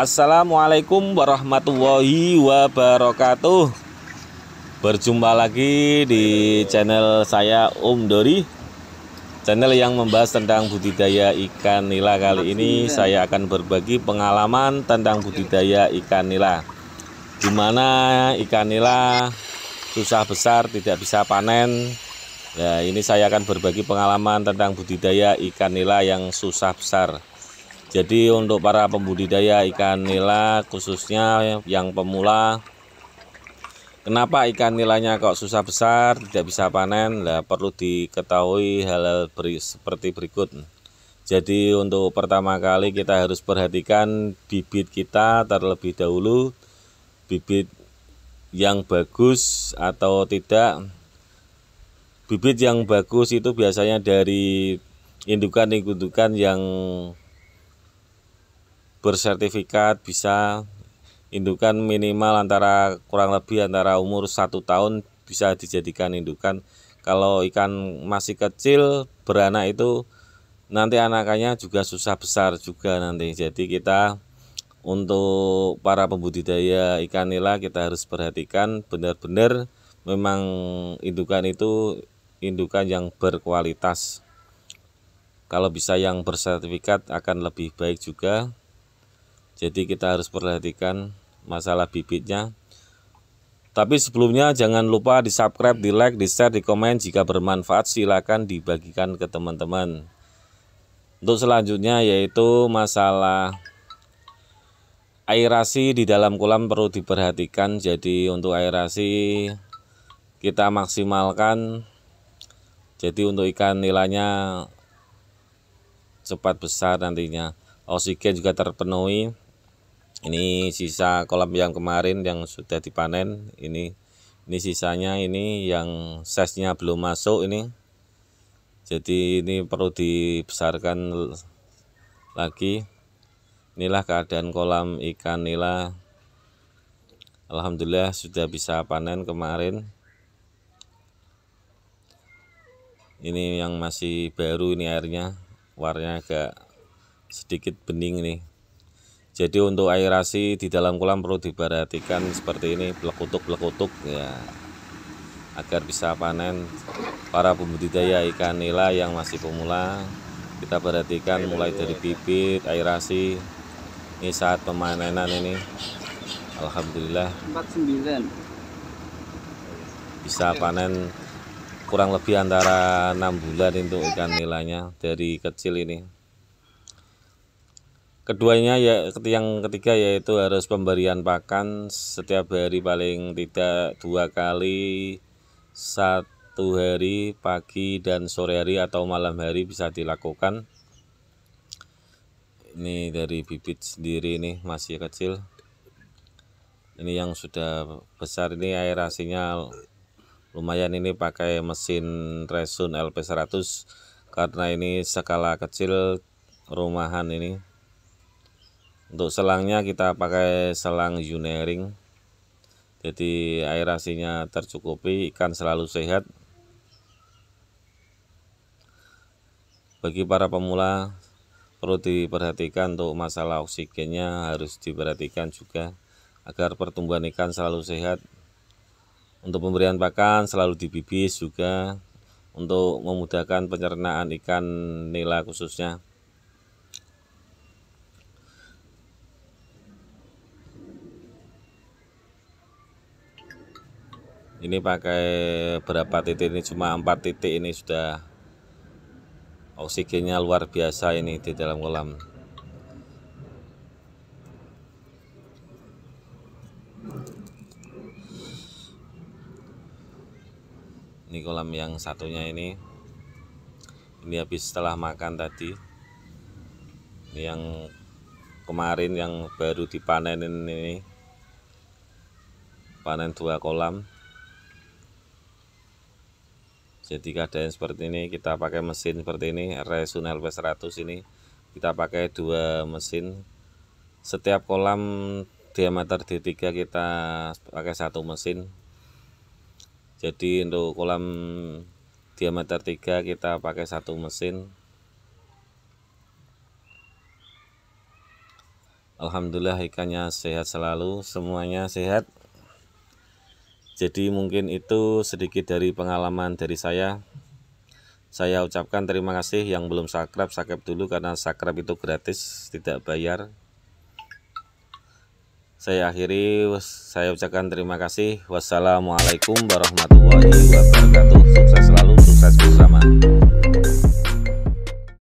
Assalamualaikum warahmatullahi wabarakatuh Berjumpa lagi di channel saya Om Dori Channel yang membahas tentang budidaya ikan nila Kali ini saya akan berbagi pengalaman tentang budidaya ikan nila Gimana ikan nila susah besar tidak bisa panen Nah ini saya akan berbagi pengalaman tentang budidaya ikan nila yang susah besar jadi untuk para pembudidaya ikan nila khususnya yang pemula Kenapa ikan nilainya kok susah besar, tidak bisa panen? Nah, perlu diketahui hal-hal beri, seperti berikut. Jadi untuk pertama kali kita harus perhatikan bibit kita terlebih dahulu bibit yang bagus atau tidak. Bibit yang bagus itu biasanya dari indukan-indukan yang bersertifikat bisa indukan minimal antara kurang lebih antara umur satu tahun bisa dijadikan indukan kalau ikan masih kecil beranak itu nanti anakannya juga susah besar juga nanti jadi kita untuk para pembudidaya ikan nila kita harus perhatikan benar-benar memang indukan itu indukan yang berkualitas kalau bisa yang bersertifikat akan lebih baik juga jadi kita harus perhatikan masalah bibitnya tapi sebelumnya jangan lupa di subscribe, di like, di share, di komen jika bermanfaat silakan dibagikan ke teman-teman untuk selanjutnya yaitu masalah aerasi di dalam kolam perlu diperhatikan jadi untuk aerasi kita maksimalkan jadi untuk ikan nilainya cepat besar nantinya oksigen juga terpenuhi ini sisa kolam yang kemarin yang sudah dipanen ini ini sisanya ini yang size belum masuk ini jadi ini perlu dibesarkan lagi inilah keadaan kolam ikan nila Alhamdulillah sudah bisa panen kemarin ini yang masih baru ini airnya warnanya agak sedikit bening nih jadi untuk aerasi di dalam kolam perlu diperhatikan seperti ini belekutuk-belekutuk ya agar bisa panen para pembudidaya ikan nila yang masih pemula kita perhatikan mulai dari bibit aerasi ini saat pemanenan ini Alhamdulillah 49 bisa panen kurang lebih antara enam bulan untuk ikan nilainya dari kecil ini Keduanya ya yang ketiga yaitu harus pemberian pakan setiap hari paling tidak dua kali satu hari pagi dan sore hari atau malam hari bisa dilakukan. Ini dari bibit sendiri ini masih kecil. Ini yang sudah besar ini aerasinya lumayan ini pakai mesin Resun LP100 karena ini skala kecil rumahan ini untuk selangnya kita pakai selang Junering. Jadi aerasinya tercukupi, ikan selalu sehat. Bagi para pemula perlu diperhatikan untuk masalah oksigennya harus diperhatikan juga agar pertumbuhan ikan selalu sehat. Untuk pemberian pakan selalu dibibis juga untuk memudahkan pencernaan ikan nila khususnya. ini pakai berapa titik ini cuma empat titik ini sudah oksigennya luar biasa ini di dalam kolam ini kolam yang satunya ini ini habis setelah makan tadi ini yang kemarin yang baru dipanenin ini panen dua kolam jadi keadaan seperti ini kita pakai mesin seperti ini Resun LP100 ini kita pakai dua mesin setiap kolam diameter D3 kita pakai satu mesin jadi untuk kolam diameter 3 kita pakai satu mesin Alhamdulillah ikannya sehat selalu semuanya sehat jadi mungkin itu sedikit dari pengalaman dari saya. Saya ucapkan terima kasih yang belum subscribe, subscribe dulu karena subscribe itu gratis, tidak bayar. Saya akhiri, saya ucapkan terima kasih. Wassalamualaikum warahmatullahi wabarakatuh. Sukses selalu, sukses bersama.